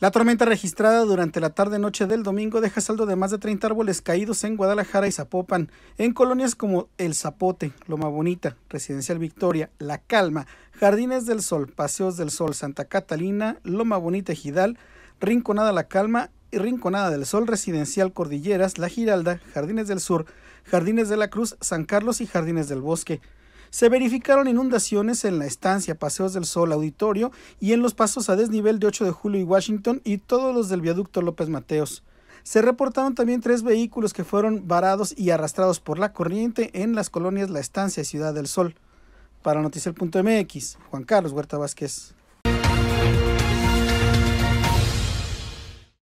La tormenta registrada durante la tarde-noche del domingo deja saldo de más de 30 árboles caídos en Guadalajara y Zapopan, en colonias como El Zapote, Loma Bonita, Residencial Victoria, La Calma, Jardines del Sol, Paseos del Sol, Santa Catalina, Loma Bonita Gidal, Rinconada La Calma y Rinconada del Sol, Residencial Cordilleras, La Giralda, Jardines del Sur, Jardines de la Cruz, San Carlos y Jardines del Bosque se verificaron inundaciones en la estancia Paseos del Sol Auditorio y en los pasos a desnivel de 8 de julio y Washington y todos los del viaducto López Mateos. Se reportaron también tres vehículos que fueron varados y arrastrados por la corriente en las colonias La Estancia y Ciudad del Sol. Para Noticiel.mx, Juan Carlos Huerta Vázquez.